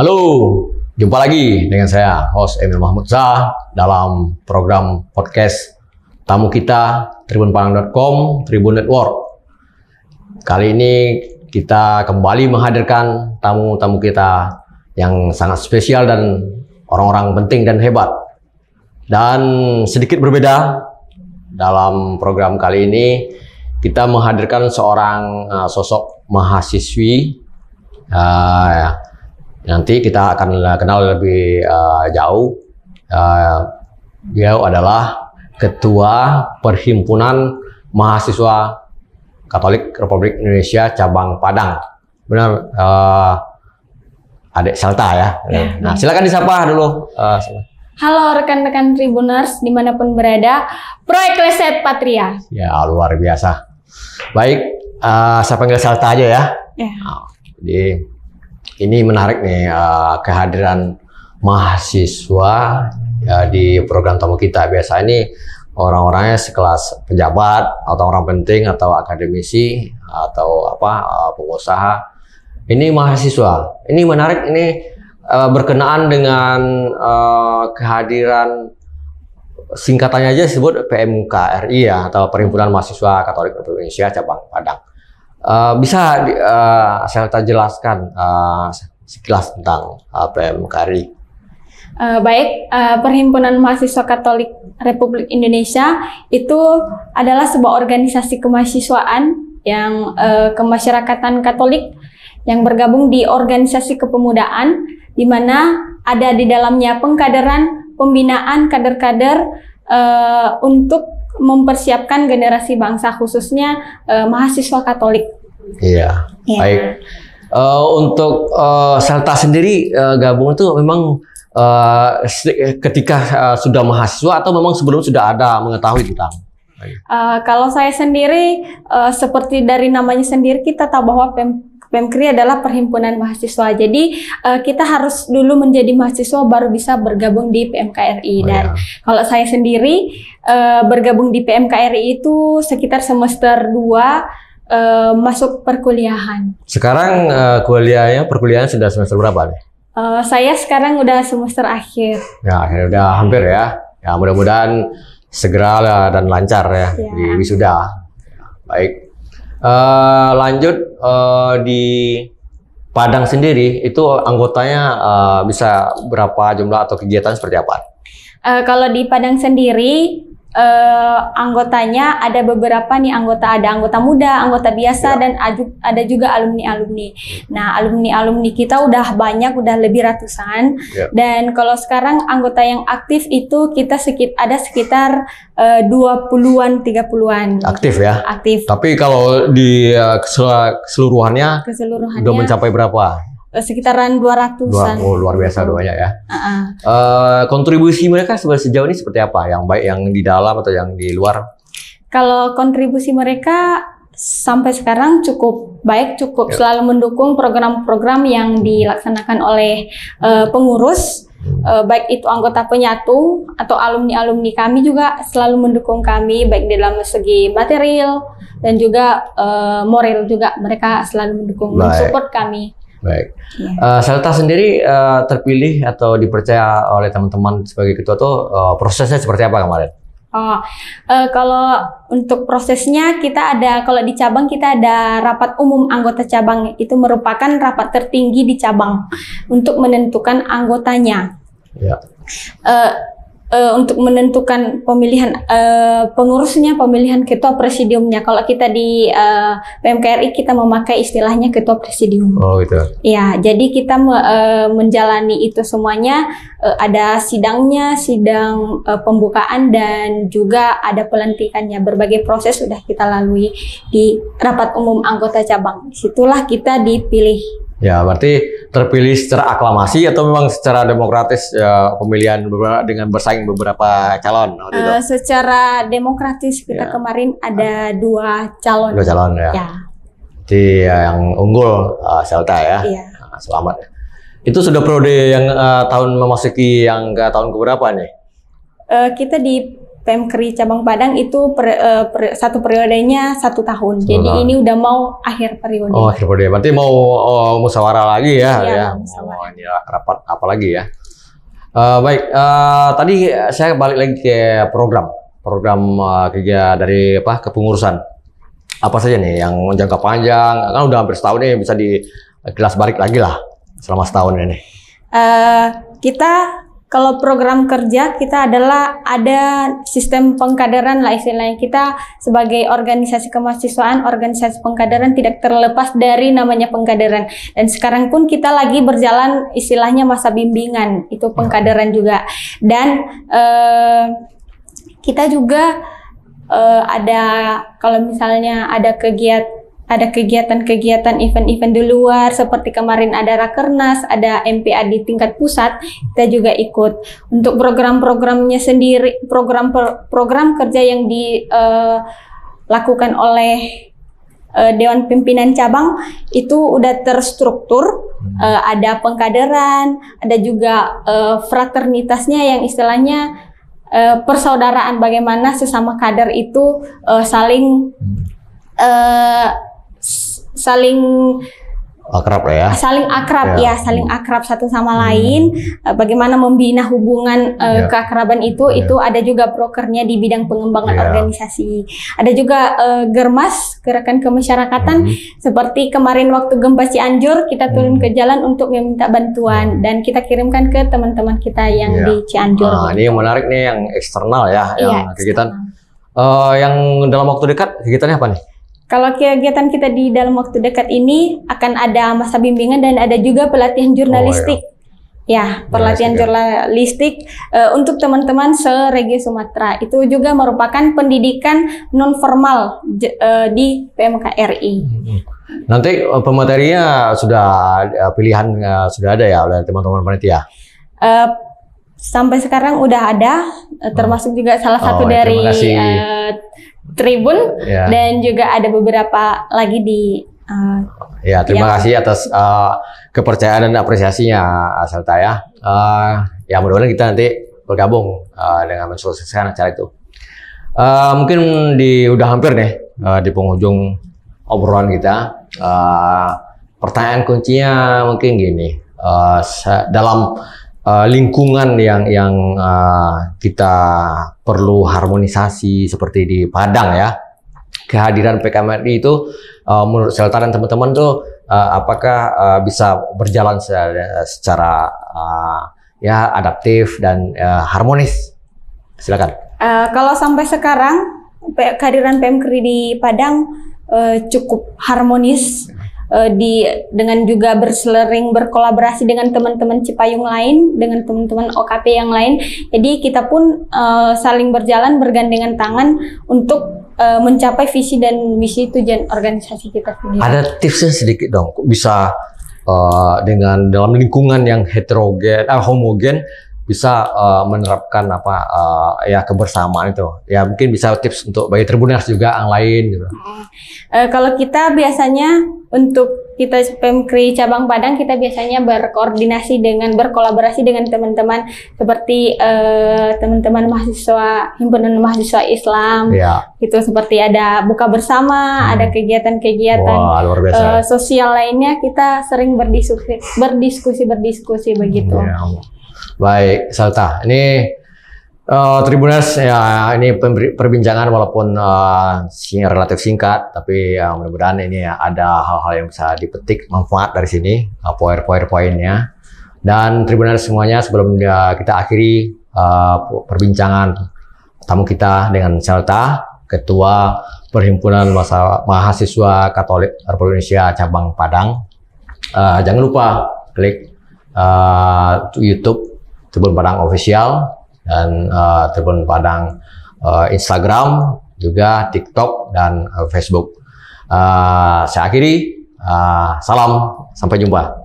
Halo, jumpa lagi dengan saya host Emil Mahmud Zah dalam program podcast tamu kita tribunpalang.com, Tribun Network. Kali ini kita kembali menghadirkan tamu-tamu kita yang sangat spesial dan orang-orang penting dan hebat. Dan sedikit berbeda dalam program kali ini kita menghadirkan seorang uh, sosok mahasiswi uh, Nanti kita akan kenal lebih uh, jauh. Uh, beliau adalah Ketua Perhimpunan Mahasiswa Katolik Republik Indonesia Cabang Padang. Benar, uh, adik Selta ya. ya. Nah, silakan disapa dulu. Uh, Halo rekan-rekan Tribuners dimanapun berada, proyek Leset Patria. Ya luar biasa. Baik, uh, saya panggil Selta aja ya. ya. Nah, jadi ini menarik nih uh, kehadiran mahasiswa ya, di program tamu kita. biasa ini orang-orangnya sekelas pejabat atau orang penting atau akademisi atau apa uh, pengusaha. Ini mahasiswa. Ini menarik ini uh, berkenaan dengan uh, kehadiran singkatannya aja disebut PMKRI ya atau Perhimpunan Mahasiswa Katolik Indonesia cabang Padang. Eh, bisa uh, eh, Selta jelaskan uh, sekilas tentang APM PMKRI? Uh, baik, uh, Perhimpunan Mahasiswa Katolik Republik Indonesia itu adalah sebuah organisasi kemahasiswaan yang uh, kemasyarakatan Katolik yang bergabung di organisasi kepemudaan di mana ada di dalamnya pengkaderan, pembinaan kader-kader uh, untuk mempersiapkan generasi bangsa khususnya uh, mahasiswa Katolik. Iya. Ya. Baik. Uh, untuk uh, eh, Serta sendiri uh, gabung itu memang uh, ketika uh, sudah mahasiswa atau memang sebelum sudah ada mengetahui tentang Uh, kalau saya sendiri, uh, seperti dari namanya sendiri, kita tahu bahwa BEMKRI adalah perhimpunan mahasiswa. Jadi uh, kita harus dulu menjadi mahasiswa baru bisa bergabung di PMKRI. Oh, Dan ya. kalau saya sendiri uh, bergabung di PMKRI itu sekitar semester 2 Uh, eh, masuk perkuliahan. Sekarang uh, kuliahnya perkuliahan sudah semester berapa nih? Uh, saya sekarang udah semester akhir. Ya, akhir udah hampir ya. Ya, mudah-mudahan segera dan lancar ya, ya. di wisuda. Baik. Uh, lanjut uh, di Padang sendiri itu anggotanya uh, bisa berapa jumlah atau kegiatan seperti apa? Uh, kalau di Padang sendiri uh, anggotanya ada beberapa nih anggota ada anggota muda, anggota biasa ya. dan ada juga alumni alumni. Nah alumni alumni kita udah banyak, udah lebih ratusan. Ya. Dan kalau sekarang anggota yang aktif itu kita sekit ada sekitar eh, dua puluhan tiga puluhan. Aktif ya? Aktif. Tapi kalau di uh, keseluruhannya, keseluruhannya udah mencapai berapa? Eh, sekitaran 200-an. Oh, luar biasa doanya ya. Uh -uh. Uh, kontribusi mereka sejauh ini seperti apa? Yang baik yang di dalam atau yang di luar? Kalau kontribusi mereka sampai sekarang cukup baik, cukup ya. selalu mendukung program-program yang hmm. dilaksanakan oleh uh, pengurus. Uh, baik itu anggota penyatu atau alumni-alumni kami juga selalu mendukung kami baik di dalam segi material dan juga uh, moral juga mereka selalu mendukung, baik. mensupport kami. Baik. Ya. Uh, eh, Selta sendiri uh, terpilih atau dipercaya oleh teman-teman sebagai ketua tuh eh, prosesnya seperti apa kemarin? Oh, uh, kalau untuk prosesnya kita ada kalau di cabang kita ada rapat umum anggota cabang itu merupakan rapat tertinggi di cabang untuk menentukan anggotanya. Ya. Uh, uh, untuk menentukan pemilihan uh, pengurusnya, pemilihan ketua presidiumnya. Kalau kita di uh, eh, PMKRI kita memakai istilahnya ketua presidium. Oh gitu. Ya, jadi kita uh, menjalani itu semuanya uh, ada sidangnya, sidang uh, pembukaan dan juga ada pelantikannya. Berbagai proses sudah kita lalui di rapat umum anggota cabang. Situlah kita dipilih. Ya, berarti terpilih secara aklamasi atau memang secara demokratis ya, pemilihan dengan bersaing beberapa calon? uh, Secara demokratis kita ya. kemarin ada dua calon. Dua calon ya. ya. ya, yang unggul uh, eh, Selta ya. Iya. Nah, selamat. Itu sudah periode yang uh, tahun memasuki yang ke tahun keberapa nih? Uh, kita di Pemkri cabang Padang itu per, uh, eh, per, satu periodenya satu tahun. Jadi tahun. ini udah mau akhir periode. Oh akhir periode. Berarti mau oh, musyawarah lagi ya? Iya. Ya. Mau oh, ini rapat apa lagi ya? Uh, baik. Uh, tadi saya balik lagi ke program program uh, kerja dari apa kepengurusan. Apa saja nih yang jangka panjang? Kan udah hampir setahun nih bisa di kelas balik lagi lah selama setahun ini. Uh, kita kalau program kerja kita adalah ada sistem pengkaderan lah istilahnya kita sebagai organisasi kemahasiswaan organisasi pengkaderan tidak terlepas dari namanya pengkaderan dan sekarang pun kita lagi berjalan istilahnya masa bimbingan itu ya. pengkaderan juga dan eh, kita juga eh, ada kalau misalnya ada kegiatan ada kegiatan-kegiatan event-event di luar seperti kemarin ada Rakernas, ada MPA di tingkat pusat, kita juga ikut. Untuk program-programnya sendiri, program program kerja yang dilakukan eh, oleh eh, Dewan Pimpinan Cabang itu udah terstruktur, uh, ada pengkaderan, ada juga fraternitasnya yang istilahnya persaudaraan bagaimana sesama kader itu saling hmm saling akrab ya. Saling akrab ya, ya saling hmm. akrab satu sama hmm. lain. Eh, bagaimana membina hubungan uh, keakraban itu ya. itu ada juga prokernya di bidang pengembangan ya. organisasi. Ada juga uh, Germas, Gerakan Kemasyarakatan hmm. seperti kemarin waktu gempa Cianjur kita turun hmm. ke jalan untuk meminta bantuan hmm. dan kita kirimkan ke teman-teman kita yang ya. di Cianjur. Nah, ini yang menarik nih yang eksternal ya, yang iya, kegiatan Uh, yang dalam waktu dekat kegiatannya apa nih? Kalau kegiatan kita di dalam waktu dekat ini akan ada masa bimbingan dan ada juga pelatihan jurnalistik. Oh, iya. ya. pelatihan nice, jurnalistik uh, untuk teman-teman se-Regi Sumatera. Itu juga merupakan pendidikan non formal uh, eh, di PMKRI. RI. Hmm. Nanti eh, pematerinya sudah pilihan uh, sudah ada ya oleh teman-teman panitia. Uh, sampai sekarang udah ada uh, termasuk hmm. juga salah oh, satu ya, dari Tribun ya. dan juga ada beberapa lagi di uh, ya terima ya. kasih atas uh, kepercayaan dan apresiasinya asal ya uh, ya mudah-mudahan kita nanti bergabung uh, dengan mensukseskan acara itu uh, mungkin di udah hampir deh uh, di penghujung obrolan kita uh, pertanyaan kuncinya mungkin gini uh, dalam uh, lingkungan yang yang uh, kita perlu harmonisasi seperti di Padang ya. Kehadiran PKMRI itu uh, menurut Selta dan teman-teman tuh uh, apakah uh, bisa berjalan secara, secara uh, ya adaptif dan uh, harmonis? Silakan. Uh, kalau sampai sekarang kehadiran PMKRI di Padang uh, cukup harmonis uh, di dengan juga berselering berkolaborasi dengan teman-teman Cipayung lain, dengan teman-teman OKP yang lain. Jadi kita pun uh, saling berjalan bergandengan tangan untuk uh, mencapai visi dan misi tujuan organisasi kita sendiri. Ada tipsnya sedikit dong, bisa uh, dengan dalam lingkungan yang heterogen, uh, homogen bisa uh, menerapkan apa uh, ya kebersamaan itu ya mungkin bisa tips untuk bagi tribuners juga yang lain gitu. Uh, kalau kita biasanya untuk kita Pemkri cabang Padang kita biasanya berkoordinasi dengan berkolaborasi dengan teman-teman seperti eh, teman-teman mahasiswa himpunan mahasiswa Islam ya. gitu seperti ada buka bersama hmm. ada kegiatan-kegiatan eh, sosial lainnya kita sering berdiskusi berdiskusi berdiskusi begitu ya. baik Salta ini Uh, Tribuners, ya ini perbincangan walaupun uh, relatif singkat, tapi ya, mudah-mudahan ini ya, ada hal-hal yang bisa dipetik manfaat dari sini, uh, eh, poin-poin poinnya. Dan Tribuners semuanya sebelum uh, kita akhiri uh, perbincangan tamu kita dengan Selta, Ketua Perhimpunan Masa Mahasiswa Katolik Republik Indonesia Cabang Padang. Uh, jangan lupa klik uh, YouTube Tribun Padang Official dan uh, eh, Tribun Padang uh, eh, Instagram juga TikTok dan uh, Facebook. Uh, saya akhiri, uh, salam, sampai jumpa.